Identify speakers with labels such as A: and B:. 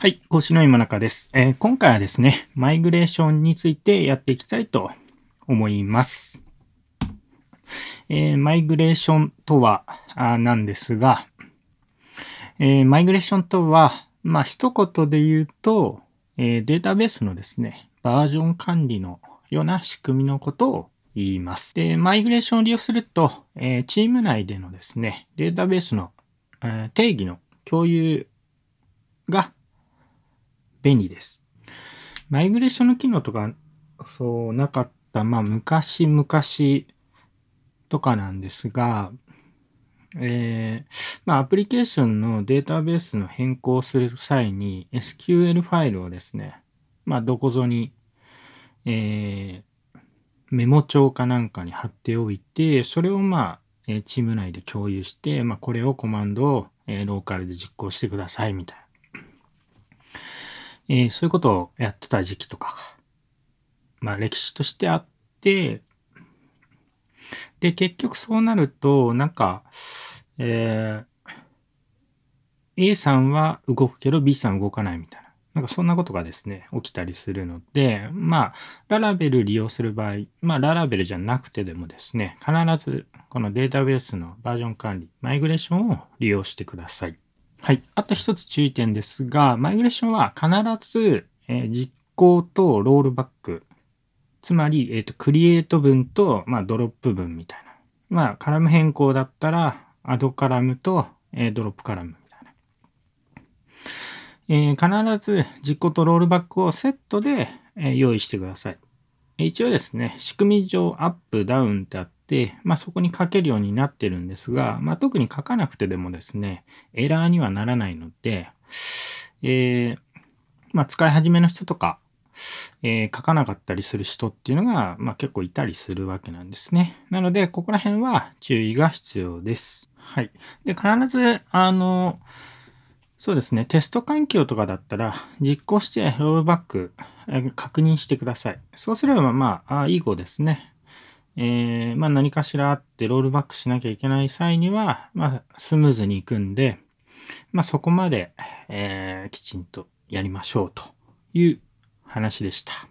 A: はい、講師の今中です、えー、今回はですね、マイグレーションについてやっていきたいと思います。えー、マイグレーションとはあなんですが、えー、マイグレーションとは、まあ、一言で言うと、えデータベースのですね、バージョン管理のような仕組みのことを言います。で、マイグレーションを利用すると、えチーム内でのですね、データベースの、え定義の共有が便利です。マイグレーションの機能とか、そう、なかった、まあ、昔々とかなんですが、えー、まあ、アプリケーションのデータベースの変更する際に、SQL ファイルをですね、まあ、どこぞに、えー、メモ帳かなんかに貼っておいて、それをまあ、チーム内で共有して、まあ、これをコマンドをローカルで実行してくださいみたいな。えー、そういうことをやってた時期とか、まあ歴史としてあって、で、結局そうなると、なんか、えー、A さんは動くけど B さん動かないみたいな。なんかそんなことがですね、起きたりするので、まあ、ララベル利用する場合、まあ、ララベルじゃなくてでもですね、必ずこのデータベースのバージョン管理、マイグレーションを利用してください。はい。あと一つ注意点ですが、マイグレーションは必ず、え実行とロールバック。つまり、えっ、と、クリエイト文と、まあ、ドロップ文みたいな。まあ、カラム変更だったら、アドカラムと、えドロップカラムみたいな。えー、必ず実行とロールバックをセットで、え用意してください。一応ですね、仕組み上アップ、ダウンってあっで、まあ、そこに書けるようになってるんですが、まあ、特に書かなくてでもですね、エラーにはならないので、えー、まあ、使い始めの人とか、えー、書かなかったりする人っていうのが、まあ、結構いたりするわけなんですね。なので、ここら辺は注意が必要です。はい。で、必ず、あの、そうですね。テスト環境とかだったら、実行してロールバック、確認してください。そうすれば、まあ、あいい子ですね。えー、まあ、何かしらあってロールバックしなきゃいけない際には、まあ、スムーズにいくんで、まあ、そこまで、えー、きちんとやりましょうという話でした。